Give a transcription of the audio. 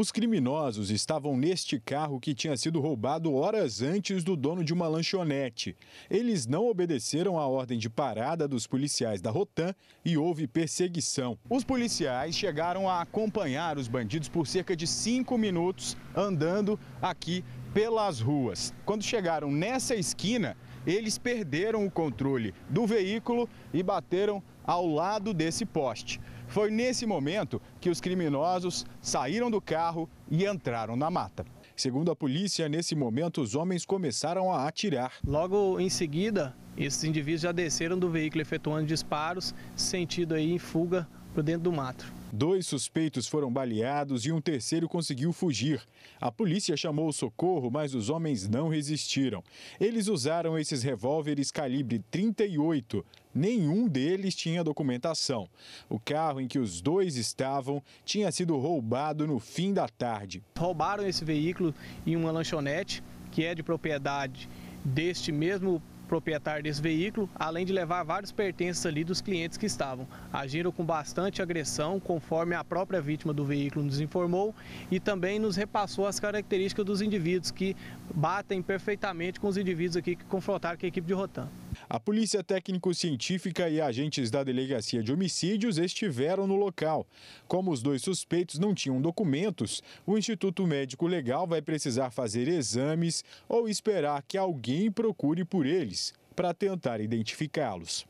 Os criminosos estavam neste carro que tinha sido roubado horas antes do dono de uma lanchonete. Eles não obedeceram à ordem de parada dos policiais da Rotan e houve perseguição. Os policiais chegaram a acompanhar os bandidos por cerca de cinco minutos andando aqui pelas ruas. Quando chegaram nessa esquina, eles perderam o controle do veículo e bateram ao lado desse poste. Foi nesse momento que os criminosos saíram do carro e entraram na mata. Segundo a polícia, nesse momento os homens começaram a atirar. Logo em seguida, esses indivíduos já desceram do veículo efetuando disparos, sentido aí em fuga para dentro do mato. Dois suspeitos foram baleados e um terceiro conseguiu fugir. A polícia chamou o socorro, mas os homens não resistiram. Eles usaram esses revólveres calibre 38. Nenhum deles tinha documentação. O carro em que os dois estavam tinha sido roubado no fim da tarde. Roubaram esse veículo em uma lanchonete que é de propriedade deste mesmo proprietário desse veículo, além de levar vários pertences ali dos clientes que estavam. Agiram com bastante agressão, conforme a própria vítima do veículo nos informou, e também nos repassou as características dos indivíduos que batem perfeitamente com os indivíduos aqui que confrontaram com a equipe de Rotan. A polícia técnico-científica e agentes da delegacia de homicídios estiveram no local. Como os dois suspeitos não tinham documentos, o Instituto Médico Legal vai precisar fazer exames ou esperar que alguém procure por eles para tentar identificá-los.